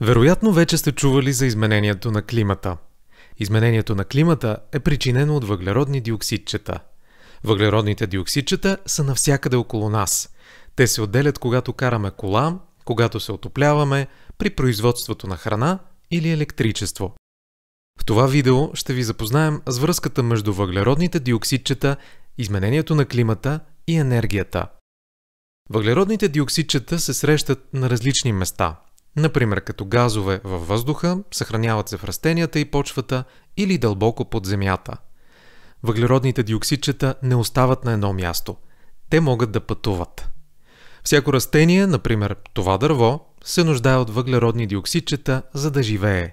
Вероятно вече сте чували за изменението на климата. Изменението на климата е причинено от въглеродни диоксидчета. Въглеродните диоксидчета са навсякъде около нас. Те се отделят когато караме кола, когато се отопляваме, при производството на храна или електричество. В това видео ще ви запознаем с връзката между въглеродните диоксидчета, изменението на климата и енергията. Въглеродните диоксидчета се срещат на различни места – например като газове във въздуха, съхраняват се в растенията и почвата или дълбоко под земята. Въглеродните диоксидчета не остават на едно място. Те могат да пътуват. Всяко растение, например това дърво, се нуждае от въглеродни диоксидчета, за да живее.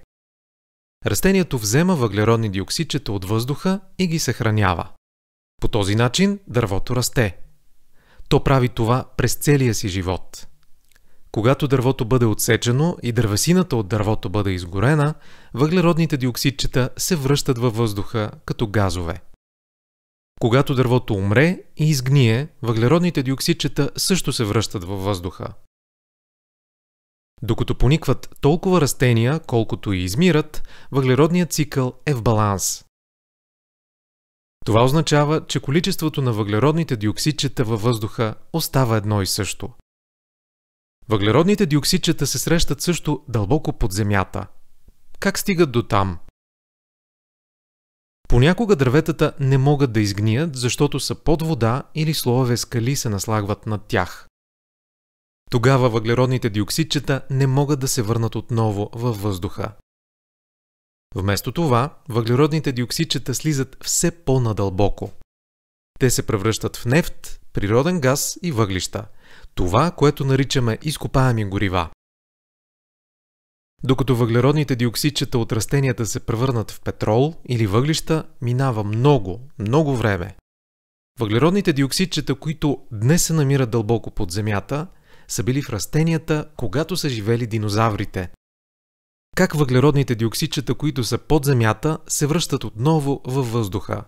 Растението взема въглеродни диоксидчета от въздуха и ги съхранява. По този начин дървото расте. То прави това през целия си живот – когато дървото бъде отсечено и дървесината от дървото бъде изгорена, въглеродните диоксидчета се връщат във въздуха като газове. Когато дървото умре и изгние, въглеродните диоксидчета също се връщат във въздуха. Докато поникват толкова растения, колкото и измират, въглеродният цикъл е в баланс. Това означава, че количеството на въглеродните диоксидчета във въздуха остава едно и също – Въглеродните диоксидчета се срещат също дълбоко под земята. Как стигат до там? Понякога дърветата не могат да изгният, защото са под вода или слоеве скали се наслагват над тях. Тогава въглеродните диоксидчета не могат да се върнат отново във въздуха. Вместо това, въглеродните диоксидчета слизат все по-надълбоко. Те се превръщат в нефт, природен газ и въглища – това, което наричаме изкопаеми горива. Докато въглеродните диоксидчета от растенията се превърнат в петрол или въглища, минава много, много време. Въглеродните диоксидчета, които днес се намират дълбоко под земята, са били в растенията, когато са живели динозаврите. Как въглеродните диоксидчета, които са под земята, се връщат отново във въздуха?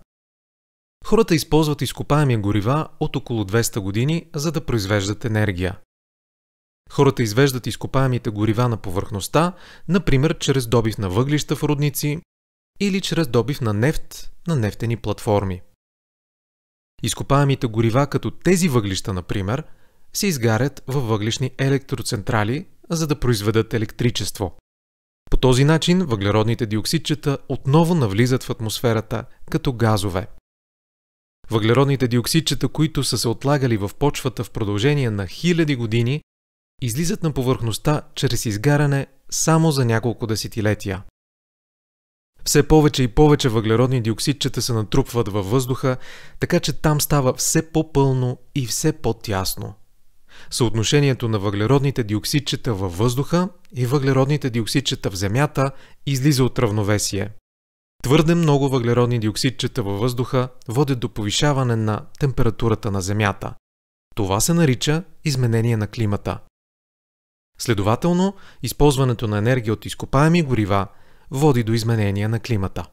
Хората използват изкопаеми горива от около 200 години, за да произвеждат енергия. Хората извеждат изкопаемите горива на повърхността, например чрез добив на въглища в рудници или чрез добив на нефт на нефтени платформи. Изкопаемите горива, като тези въглища, например, се изгарят във въглишни електроцентрали, за да произведат електричество. По този начин въглеродните диоксидчета отново навлизат в атмосферата като газове – Въглеродните диоксидчета, които са се отлагали в почвата в продължение на хиляди години, излизат на повърхността чрез изгаряне само за няколко десетилетия. Все повече и повече въглеродни диоксидчета се натрупват във въздуха, така че там става все по-пълно и все по-тясно. Съотношението на въглеродните диоксидчета във въздуха и въглеродните диоксидчета в земята излиза от равновесие – Твърде много въглеродни диоксидчета във въздуха водят до повишаване на температурата на Земята. Това се нарича изменение на климата. Следователно, използването на енергия от изкопаеми горива води до изменение на климата.